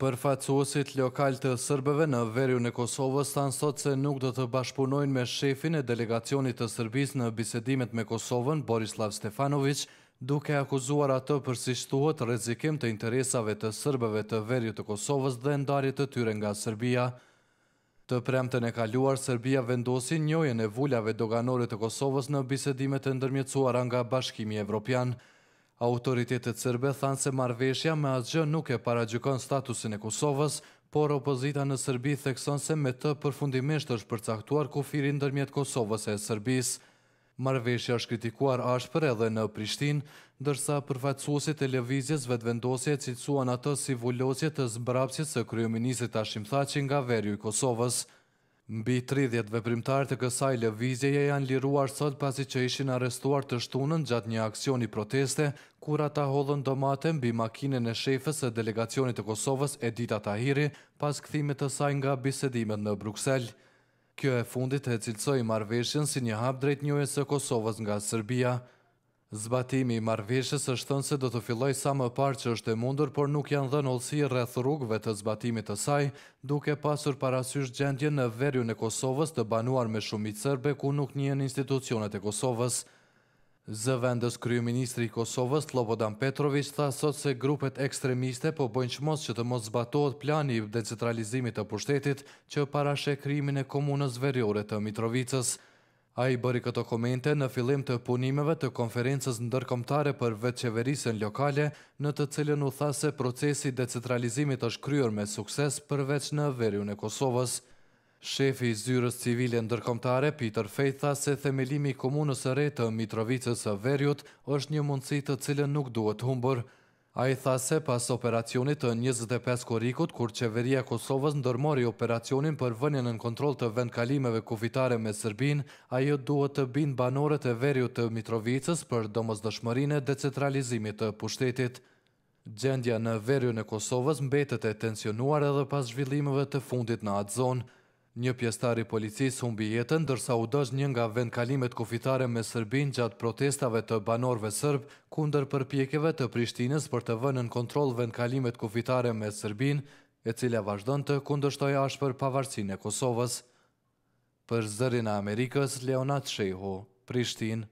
Përfacuosit lokal të sërbeve në verju në Kosovës të sot se nuk dhe të bashpunojnë me shefin e delegacionit të sërbis në bisedimet me Kosovën, Borislav Stefanoviç, duke akuzuar atë përsi shtuot rezikim të interesave të sërbeve të verju të Kosovës dhe ndarit të tyre nga sërbia. Të premten e kaluar, sërbia vendosi njojën e vullave doganore të Kosovës në bisedimet e ndërmjëcuaran nga Bashkimi Evropianë. Autoritetet sërbe thanë se marveshja me asgjë nuk e paragjukon statusin e Kosovës, por opozita në Sërbi thekson se me të përfundimisht është përcaktuar kufirin dërmjet Kosovës e Sërbis. Marveshja është kritikuar ashpër edhe në Prishtin, dërsa përfaqësuesit e televizjes vetvendosje cilësuan atës si vullosje të zbrapsjes së kryeministit Hashim Thaçi nga veri i Kosovës. Mbi 30 veprimtarë të kësaj lëvizjeje janë liruar sot pasi që ishin arrestuar të shtunën gjatë një aksioni proteste, kur ata hodhën domate mbi makinën e shefës e delegacionit të Kosovës Edita Tahiri pas këthimit të saj nga bisedimet në Bruxelles. Kjo e fundit e cilësoj marveshjen si një hap drejt njëjës e Kosovës nga Serbia. Zbatimi i marveshës është thënë se do të filloj sa më parë që është e mundur, por nuk janë dhe nëllësi rreth rrugve të zbatimit të saj, duke pasur parasysh gjendje në verju në Kosovës të banuar me shumit sërbe ku nuk njën institucionet e Kosovës. Zë vendës Kryeministri i Kosovës, Lobodan Petrovic, tha sot se grupet ekstremiste po bojnë qmos që të mos zbatohet plani i decentralizimit të pushtetit që parashe krimin e komunës verjore të Mitrovicës. A i bëri këto komente në filim të punimeve të konferences dërkomtare për veqeverisën lokale, në të cilën u thase procesi decentralizimit është kryur me sukses përveç në verjun e Kosovës. Shefi i zyrës civile ndërkomtare, Peter Fej, tha se themelimi komunës e re të Mitrovicës e verjut është një mundësi të cilën nuk duhet humbër, A i tha se pas operacionit të 25 korikut, kur qeveria Kosovës ndërmori operacionin për vënjen në kontrol të vendkalimeve kufitare me Sërbin, a i duhet të bin banorët e verju të Mitrovicës për domës dëshmërin e decentralizimit të pushtetit. Gjendja në verju në Kosovës mbetet e tensionuar edhe pas zhvillimeve të fundit në atë zonë. Një pjestari policis humbi jetën, dërsa u dësh një nga vendkalimet kufitare me Sërbin gjatë protestave të banorve sërb, kunder përpjekjeve të Prishtinës për të vënë në kontrol vend kalimet kufitare me Sërbin, e cilja vazhdojnë të kundështoj ashtë për pavarësin e Kosovës. Për zërin e Amerikës, Leonat Shehu, Prishtinë.